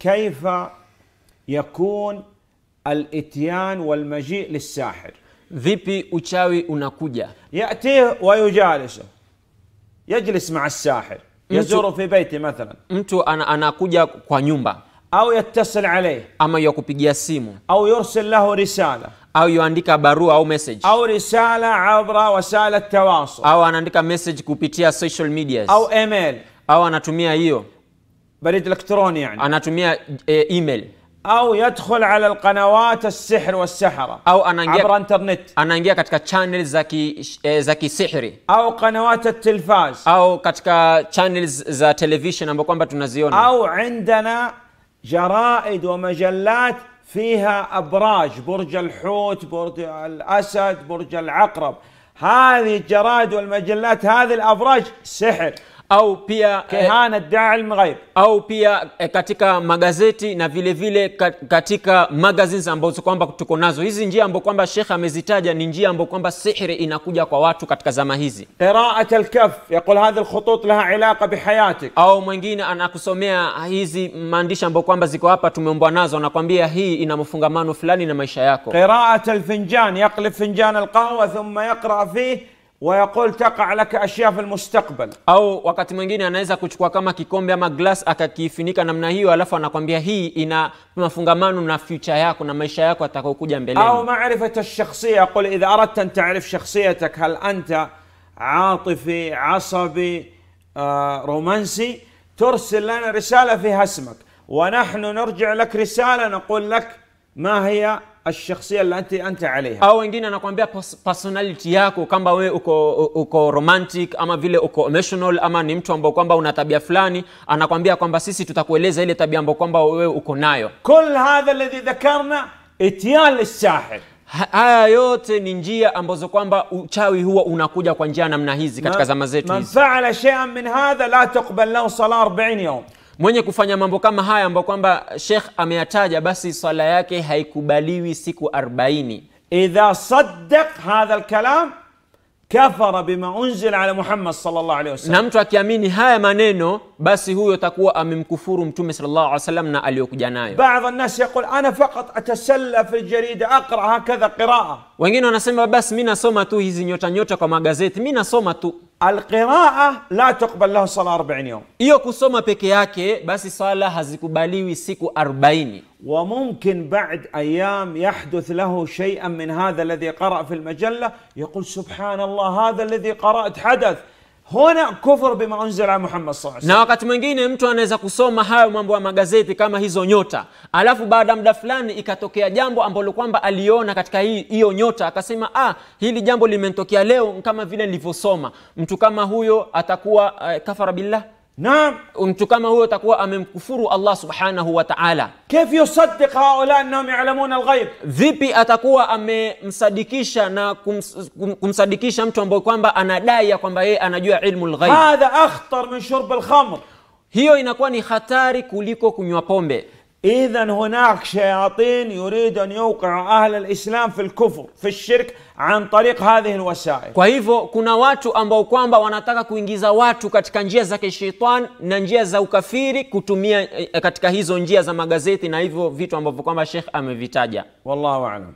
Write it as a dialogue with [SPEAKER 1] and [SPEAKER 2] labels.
[SPEAKER 1] كيف يكون الاتيان والمجيء للساحر vipi uchawi unakuja ياتيه ويجالسه يجلس مع الساحر يزور في بيته مثلا
[SPEAKER 2] mtu ana, anakuja kwa nyumba au yattasil alayh ama yakupigia simu au yursil lahu risala au yuandika barua au message au risala abra wasala tawasul au anaandika message kupitia social medias au email au anatumia hiyo بريد الكتروني يعني انا اتوميا ايميل
[SPEAKER 1] او يدخل على القنوات السحر والسحره او
[SPEAKER 2] انا انجي عبر انترنت انا انجي كاتكا شانل زكي زكي سحري او قنوات التلفاز او كاتكا شانل ذا تلفزيون ambao kwamba tunaziona
[SPEAKER 1] او عندنا جرائد ومجلات فيها ابراج برج الحوت برج الاسد برج العقرب هذه الجرائد والمجلات هذه الابراج سحر au pia eh, kehana daa ghaib au pia eh, katika
[SPEAKER 2] magazeti na vile vile katika magazines ambazo kwamba tuko nazo hizi njia ambapo kwamba shekhe amezitaja ni njia ambapo kwamba sihri inakuja kwa watu katika zama hizi qiraat al-kaf yaqul al-khutut laha ilaqa bihayatik au mwingine anakusomea hizi maandishi ambapo kwamba ziko hapa tumeombwa nazo anakwambia hii ina mafungamano fulani na maisha yako
[SPEAKER 1] qiraat al-finjan yaqli finjan al-qahwa thumma yaqra fihi ويقول تقع لك اشياء في المستقبل
[SPEAKER 2] au wakati mwingine anaweza kuchukua kama kikombe ama glass akakifunika namna hiyo alafu anakwambia hii ina mafungamano na future yako na maisha yako atakaokuja mbeleni au
[SPEAKER 1] maarifata shakhsiya yaqul idha aradta an ta'rif shakhsiyatak hal anta عاطفي عصبي آه رومانسي ترسل لنا رساله فيها اسمك ونحن نرجع لك رساله نقول لك ما هي alshakhsia allati anta
[SPEAKER 2] alaiha au wengine anakuambia personality yako kwamba wewe uko, uko romantic ama vile uko emotional ama ni mtu ambao kwamba una tabia fulani anakwambia kwamba sisi tutakueleza ile tabia ambao kwamba wewe uko nayo kul hadha alladhi dhakarna ityan lissahir haya yote ni njia ambazo kwamba uchawi huwa unakuja kwa njia namna hizi katika zama zetu hizi man faala shay'an min hadha la tuqbal lahu sala 40 yawm mwenye kufanya mambo kama haya ambayo kwamba shekh ameyataja basi swala yake haikubaliwi siku 40
[SPEAKER 1] idha saddaq hadha lkalam kafara bima unzila ala muhammad salllah alehi wasallam na mtu
[SPEAKER 2] akiamini haya maneno basi huyo takuwa amemkufuru mtume salllah alih wasallam na aliyokuja nayo
[SPEAKER 1] bad nnas yaqul ana fakat atasalla fi ljarida aqra hakadha qiraa
[SPEAKER 2] wengine wanasema basi mi nasoma tu hizi nyota nyota kwa magazeti mi nasoma tu
[SPEAKER 1] القراءه لا تقبل له صلاه 40 يوم iyo kusoma peke yake basi sala hazikubaliwi siku 40 وممكن بعد ايام يحدث له شيئا من هذا الذي قرا في المجله يقول سبحان الله هذا الذي قرات حدث huna kufur bima unzila Muhammad sallallahu na
[SPEAKER 2] wakati mwingine mtu anaweza kusoma hayo mambo ya magazeti kama hizo nyota, alafu baada ya muda fulani ikatokea jambo ambalo kwamba aliona katika hiyo nyota, akasema ah, hili jambo limetokea leo kama vile nilivyosoma. Mtu kama huyo atakuwa uh, kafara billah mtu mtu huyo atakuwa amemkufuru Allah subhanahu wa ta'ala. كيف يصدق هؤلاء انهم يعلمون Vipi atakuwa amemsadikisha na kumsadikisha mtu ambaye kwamba anadai ya kwamba yeye anajua
[SPEAKER 1] ilmu alghayb. Hadha akhtar min shurb alkhamr, hiyo inakuwa ni hatari kuliko kunywa pombe. إذا هناك شياطين يريد أن يوقع أهل الإسلام في الkufur في الشرك عن طريق هذه الوسائل. Kwa hivyo kuna watu ambao kwamba wanataka
[SPEAKER 2] kuingiza watu katika njia za kishetani na njia za ukafiri kutumia katika hizo njia za magazeti na hivyo vitu ambavyo kwamba Sheikh amevitaja. Wallahu aalam.